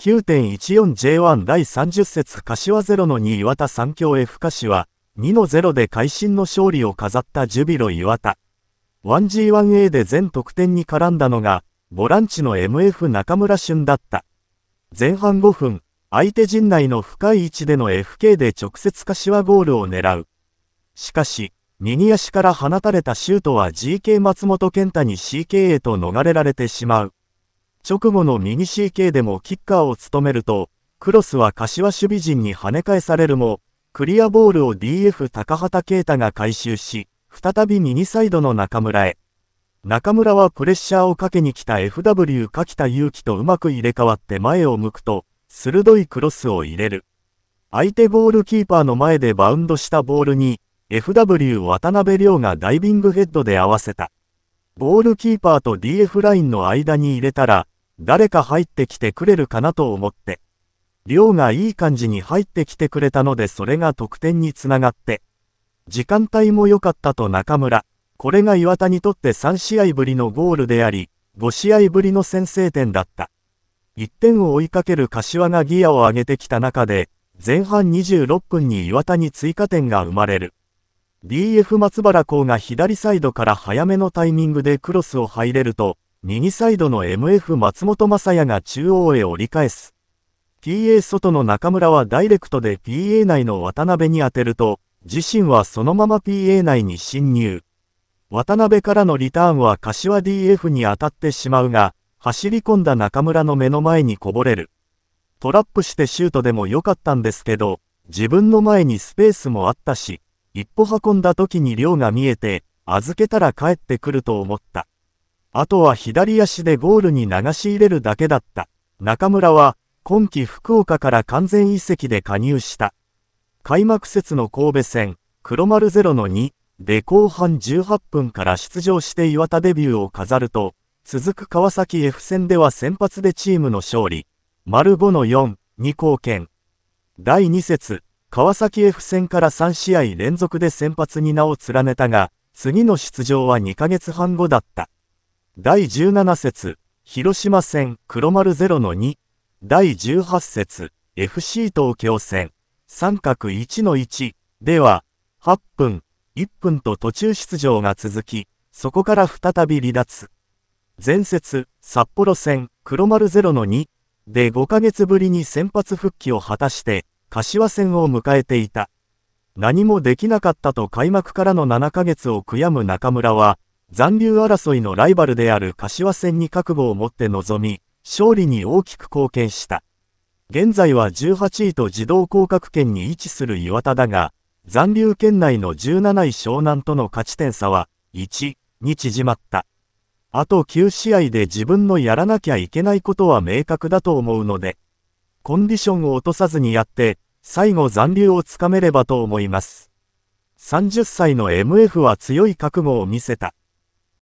9.14J1 第30節柏0の2岩田三強 F 柏、2の0で会心の勝利を飾ったジュビロ岩田。1G1A で全得点に絡んだのが、ボランチの MF 中村俊だった。前半5分、相手陣内の深い位置での FK で直接柏ゴールを狙う。しかし、右足から放たれたシュートは GK 松本健太に CK へと逃れられてしまう。直後の右 CK でもキッカーを務めると、クロスは柏守備陣に跳ね返されるも、クリアボールを DF 高畑啓太が回収し、再び右サイドの中村へ。中村はプレッシャーをかけに来た FW 柿田祐希とうまく入れ替わって前を向くと、鋭いクロスを入れる。相手ゴールキーパーの前でバウンドしたボールに、FW 渡辺亮がダイビングヘッドで合わせた。ゴールキーパーと DF ラインの間に入れたら、誰か入ってきてくれるかなと思って。量がいい感じに入ってきてくれたのでそれが得点につながって。時間帯も良かったと中村。これが岩田にとって3試合ぶりのゴールであり、5試合ぶりの先制点だった。1点を追いかける柏がギアを上げてきた中で、前半26分に岩田に追加点が生まれる。DF 松原校が左サイドから早めのタイミングでクロスを入れると、右サイドの MF 松本正也が中央へ折り返す。PA 外の中村はダイレクトで PA 内の渡辺に当てると、自身はそのまま PA 内に侵入。渡辺からのリターンは柏 DF に当たってしまうが、走り込んだ中村の目の前にこぼれる。トラップしてシュートでも良かったんですけど、自分の前にスペースもあったし。一歩運んだ時に量が見えて、預けたら帰ってくると思った。あとは左足でゴールに流し入れるだけだった。中村は、今季福岡から完全移籍で加入した。開幕節の神戸戦、黒丸0の2で後半18分から出場して岩田デビューを飾ると、続く川崎 F 戦では先発でチームの勝利、丸5の4に貢献。第2節、川崎 F 戦から3試合連続で先発に名を連ねたが、次の出場は2ヶ月半後だった。第17節、広島戦黒丸0の2、第18節、FC 東京戦、三角1の1では、8分、1分と途中出場が続き、そこから再び離脱。前節、札幌戦黒丸0の2で5ヶ月ぶりに先発復帰を果たして、柏戦を迎えていた。何もできなかったと開幕からの7ヶ月を悔やむ中村は、残留争いのライバルである柏戦に覚悟を持って臨み、勝利に大きく貢献した。現在は18位と自動降格圏に位置する岩田だが、残留圏内の17位湘南との勝ち点差は1に縮まった。あと9試合で自分のやらなきゃいけないことは明確だと思うので、コンディションを落とさずにやって、最後残留をつかめればと思います。30歳の MF は強い覚悟を見せた。